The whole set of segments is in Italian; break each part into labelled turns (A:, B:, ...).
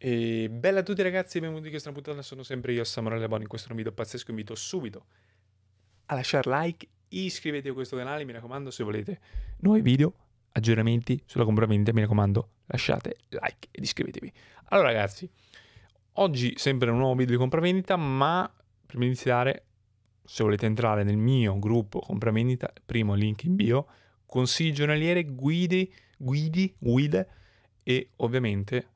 A: E bella a tutti ragazzi, benvenuti in questa puntata, sono sempre io Samuele Boni, in questo video pazzesco invito subito a lasciare like, iscrivetevi a questo canale, mi raccomando se volete nuovi video, aggiornamenti sulla compravendita, mi raccomando lasciate like ed iscrivetevi. Allora ragazzi, oggi sempre un nuovo video di compravendita, ma prima di iniziare se volete entrare nel mio gruppo compravendita, primo link in bio, consigli giornaliere, guide, guidi, guide e ovviamente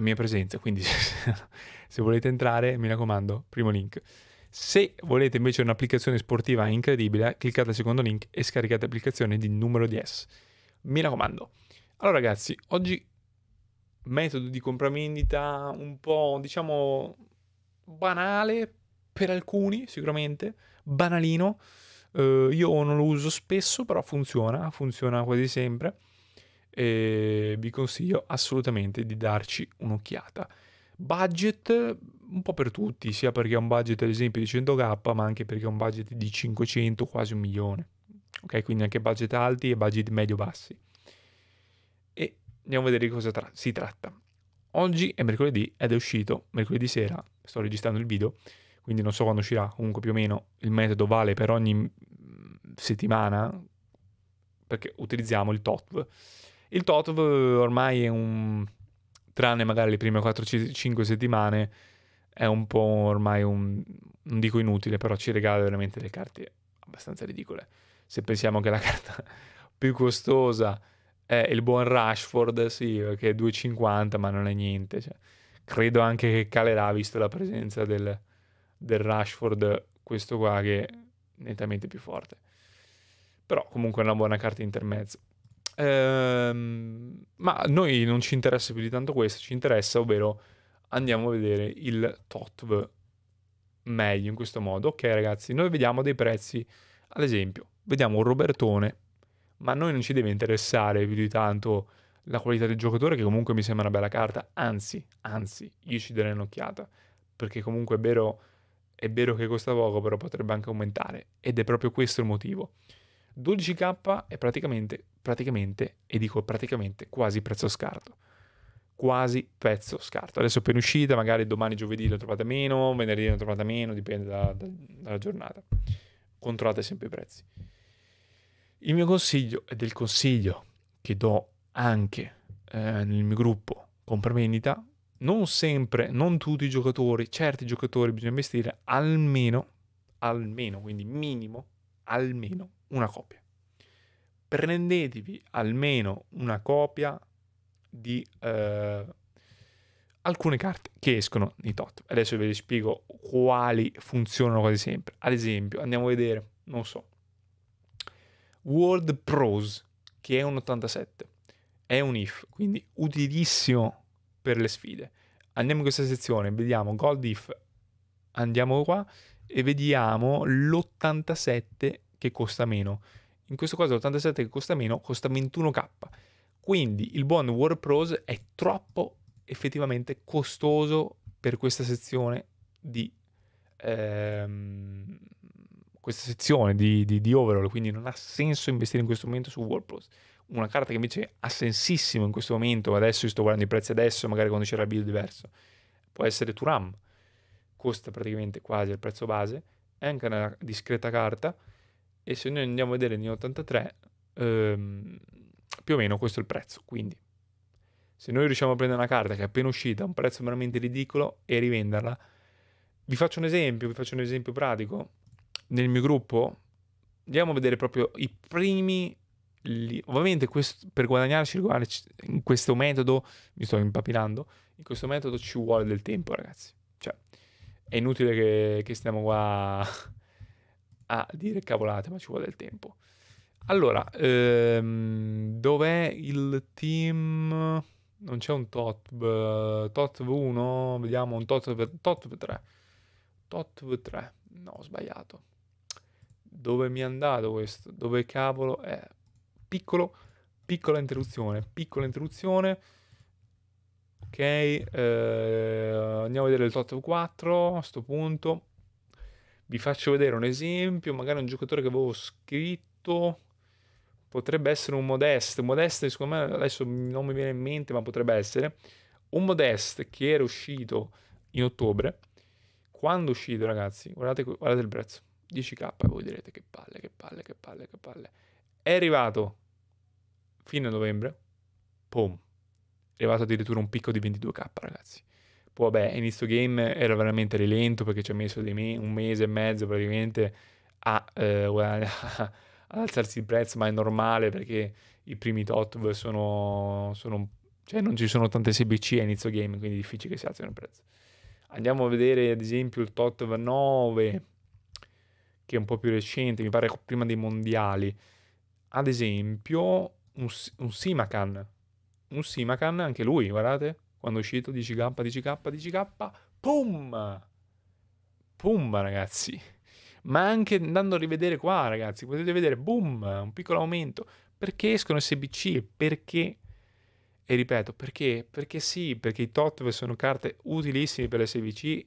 A: la mia presenza, quindi se volete entrare mi raccomando, primo link. Se volete invece un'applicazione sportiva incredibile, cliccate al secondo link e scaricate l'applicazione di numero di S. Mi raccomando. Allora ragazzi, oggi metodo di compravendita un po' diciamo banale per alcuni sicuramente, banalino. Uh, io non lo uso spesso, però funziona, funziona quasi sempre e ehm, vi consiglio assolutamente di darci un'occhiata. Budget un po' per tutti, sia perché è un budget ad esempio di 100k, ma anche perché è un budget di 500, quasi un milione. Ok, quindi anche budget alti e budget medio-bassi. E andiamo a vedere di cosa tra- si tratta. Oggi è mercoledì ed è uscito mercoledì sera, sto registrando il video, quindi non so quando uscirà, comunque più o meno il metodo vale per ogni mm, settimana perché utilizziamo il TOTV il Totov eh, ormai è un, tranne magari le prime 4-5 settimane, è un po' ormai un, non dico inutile, però ci regala veramente delle carte abbastanza ridicole. Se pensiamo che la carta più costosa è il buon Rashford, sì, che è 2,50 ma non è niente. Cioè, credo anche che calerà, visto la presenza del, del Rashford, questo qua che è nettamente più forte. Però comunque è una buona carta intermezzo. Ehm, ma a noi non ci interessa più di tanto questo, ci interessa, ovvero andiamo a vedere il TOTV meglio in questo modo. Ok ragazzi, noi vediamo dei prezzi, ad esempio, vediamo un Robertone, ma a noi non ci deve interessare più di tanto la qualità del giocatore che comunque mi sembra una bella carta, anzi, anzi, io ci darei un'occhiata, perché comunque è vero, è vero che costa poco, però potrebbe anche aumentare ed è proprio questo il motivo. 12k è praticamente, praticamente, e dico praticamente, quasi prezzo scarto. Quasi prezzo scarto. Adesso appena uscita, magari domani giovedì lo trovate meno, venerdì lo trovate meno, dipende da, da, dalla giornata. Controllate sempre i prezzi. Il mio consiglio ed è il consiglio che do anche eh, nel mio gruppo compra vendita, non sempre, non tutti i giocatori, certi giocatori bisogna investire almeno, almeno, quindi minimo, almeno una copia. Prendetevi almeno una copia di eh, alcune carte che escono nei tot. Adesso vi spiego quali funzionano quasi sempre. Ad esempio, andiamo a vedere, non so, World Pros, che è un 87. È un if, quindi utilissimo per le sfide. Andiamo in questa sezione, vediamo Gold If, andiamo qua e vediamo l'87 che costa meno. In questo caso l'87 che costa meno costa 21k. Quindi il buon WordPros è troppo effettivamente costoso per questa sezione di ehm, questa sezione di, di, di, overall, quindi non ha senso investire in questo momento su WordPress. Una carta che invece ha sensissimo in questo momento, adesso io sto guardando i prezzi adesso, magari quando c'era il build diverso, può essere Turam, costa praticamente quasi al prezzo base, è anche una discreta carta, e se noi andiamo a vedere il 83, ehm, più o meno questo è il prezzo. Quindi se noi riusciamo a prendere una carta che è appena uscita a un prezzo veramente ridicolo e rivenderla, vi faccio un esempio, vi faccio un esempio pratico. Nel mio gruppo andiamo a vedere proprio i primi lì. ovviamente questo, per guadagnarci in questo metodo mi sto impapinando in questo metodo ci vuole del tempo ragazzi cioè è inutile che, che stiamo qua a dire cavolate, ma ci vuole del tempo. Allora, ehm, dov'è il team? Non c'è un TOTV, TOTV 1, vediamo un TOTV, TOTV 3. TOTV 3, no, ho sbagliato. Dove mi è andato questo? Dove cavolo è? Piccolo, piccola interruzione, piccola interruzione. Ok, eh, andiamo a vedere il TOTV 4 a questo punto vi faccio vedere un esempio, magari un giocatore che avevo scritto, potrebbe essere un Modest, Modest secondo me adesso non mi viene in mente, ma potrebbe essere, un Modest che era uscito in ottobre, quando è uscito ragazzi, guardate, guardate il prezzo, 10k, voi direte che palle, che palle, che palle, che palle, è arrivato fine novembre, pom, è arrivato addirittura un picco di 22k ragazzi, poi vabbè, inizio game era veramente rilento perché ci ha messo me- un mese e mezzo praticamente a, eh, ad alzarsi il prezzo, ma è normale perché i primi tot sono, sono cioè non ci sono tante SBC a inizio game, quindi è difficile che si alzino il prezzo. Andiamo a vedere ad esempio il TOTV 9, che è un po' più recente, mi pare prima dei mondiali. Ad esempio un, un Simacan, un Simacan anche lui, guardate, quando è uscito 10k, 10k, 10k, pum! Pum, ragazzi. Ma anche andando a rivedere qua, ragazzi, potete vedere, boom, un piccolo aumento. Perché escono SBC? Perché e ripeto, perché? Perché sì, perché i TOTV sono carte utilissime per l'SVC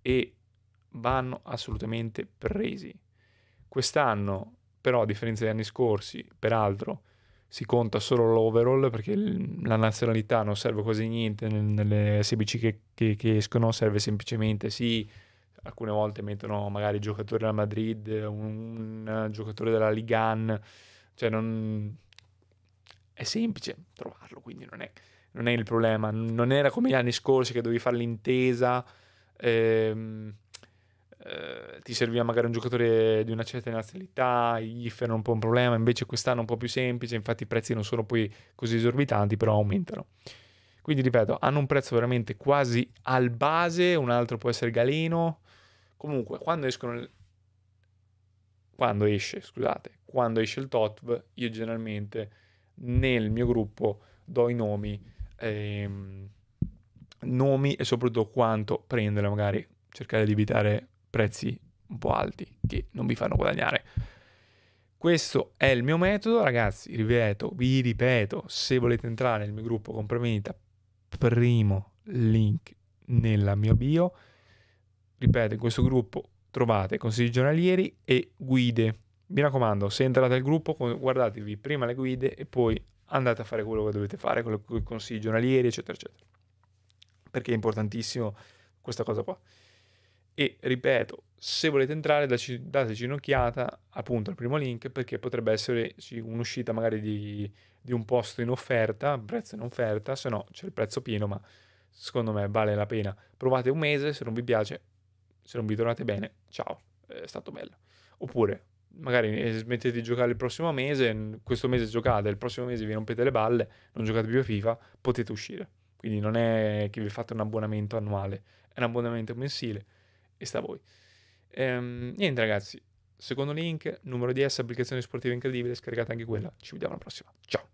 A: e vanno assolutamente presi. Quest'anno, però, a differenza degli anni scorsi, peraltro, si conta solo l'overall perché la nazionalità non serve quasi niente nelle SBC che, che, che escono, serve semplicemente sì, alcune volte mettono magari giocatore della Madrid, un, un giocatore della Ligan, cioè non... è semplice trovarlo, quindi non è, non è, il problema, non era come gli anni scorsi che dovevi fare l'intesa, ehm, eh, ti serviva magari un giocatore di una certa nazionalità, gli IF era un po' un problema, invece quest'anno è un po' più semplice, infatti i prezzi non sono poi così esorbitanti, però aumentano. Quindi ripeto, hanno un prezzo veramente quasi al base, un altro può essere Galeno. Comunque, quando escono quando esce, scusate, quando esce il TOTV, io generalmente nel mio gruppo do i nomi, ehm, nomi e soprattutto quanto prendere, magari cercare di evitare prezzi un po' alti che non vi fanno guadagnare. Questo è il mio metodo, ragazzi, ripeto, vi ripeto, se volete entrare nel mio gruppo compravendita, primo link nella mia bio. Ripeto, in questo gruppo trovate consigli giornalieri e guide. Mi raccomando, se entrate al gruppo, guardatevi prima le guide e poi andate a fare quello che dovete fare con i consigli giornalieri, eccetera, eccetera. Perché è importantissimo questa cosa qua e ripeto, se volete entrare dateci un'occhiata appunto al primo link perché potrebbe esserci un'uscita magari di, di un posto in offerta, prezzo in offerta, se no c'è il prezzo pieno ma secondo me vale la pena. Provate un mese, se non vi piace, se non vi trovate bene, ciao, è stato bello. Oppure magari eh, smettete di giocare il prossimo mese, questo mese giocate, il prossimo mese vi rompete le balle, non giocate più a FIFA, potete uscire. Quindi non è che vi fate un abbonamento annuale, è un abbonamento mensile e sta a voi. Ehm, niente ragazzi, secondo link, numero di S, applicazione sportiva incredibile, scaricate anche quella. Ci vediamo alla prossima. Ciao!